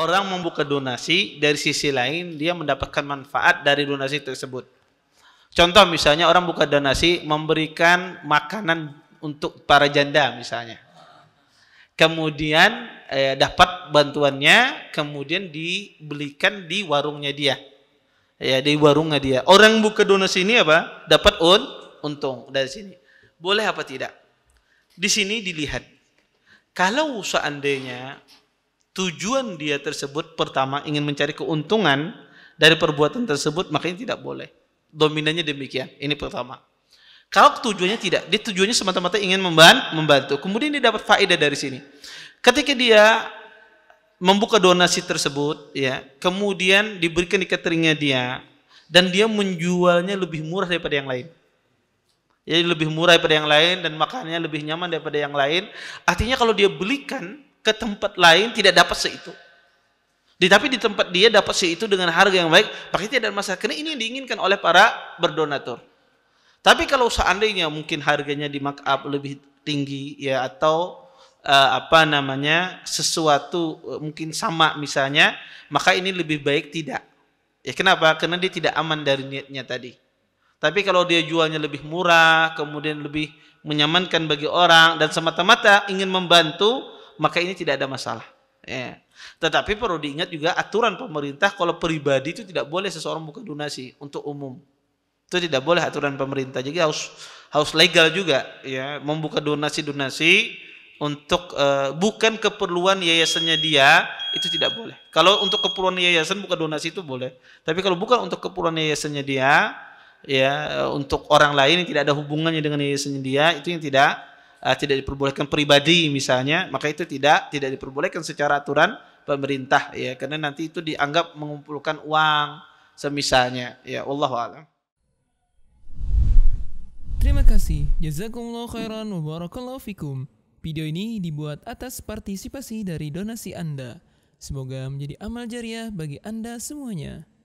orang membuka donasi dari sisi lain dia mendapatkan manfaat dari donasi tersebut. Contoh misalnya orang buka donasi memberikan makanan untuk para janda misalnya. Kemudian eh, dapat bantuannya, kemudian dibelikan di warungnya dia. Ya, di warungnya dia. Orang buka donasi ini apa? Dapat un, untung dari sini. Boleh apa tidak? Di sini dilihat. Kalau seandainya tujuan dia tersebut pertama ingin mencari keuntungan dari perbuatan tersebut makanya tidak boleh. Dominannya demikian. Ini pertama. Kalau tujuannya tidak, dia tujuannya semata-mata ingin membantu. Kemudian dia dapat faedah dari sini. Ketika dia membuka donasi tersebut, ya, kemudian diberikan di cateringnya dia, dan dia menjualnya lebih murah daripada yang lain. Jadi lebih murah daripada yang lain dan makannya lebih nyaman daripada yang lain. Artinya kalau dia belikan ke tempat lain tidak dapat seitu. Tetapi di tempat dia dapat seitu dengan harga yang baik, maka tidak ada masalah. Karena ini yang diinginkan oleh para berdonatur. Tapi kalau seandainya mungkin harganya di markup lebih tinggi ya atau uh, apa namanya sesuatu uh, mungkin sama misalnya, maka ini lebih baik tidak. Ya kenapa? Karena dia tidak aman dari niatnya tadi. Tapi kalau dia jualnya lebih murah, kemudian lebih menyamankan bagi orang dan semata-mata ingin membantu, maka ini tidak ada masalah. Ya. Tetapi perlu diingat juga aturan pemerintah kalau pribadi itu tidak boleh seseorang buka donasi untuk umum. Itu tidak boleh aturan pemerintah. Jadi harus harus legal juga ya membuka donasi-donasi untuk uh, bukan keperluan yayasannya dia itu tidak boleh. Kalau untuk keperluan yayasan buka donasi itu boleh. Tapi kalau bukan untuk keperluan yayasannya dia ya eh, untuk orang lain yang tidak ada hubungannya dengan yayasannya dia itu yang tidak uh, tidak diperbolehkan pribadi misalnya, maka itu tidak tidak diperbolehkan secara aturan pemerintah ya karena nanti itu dianggap mengumpulkan uang semisalnya ya Allah alam. Terima kasih. Jazakumullah khairan wa barakallahu fikum. Video ini dibuat atas partisipasi dari donasi Anda. Semoga menjadi amal jariah bagi Anda semuanya.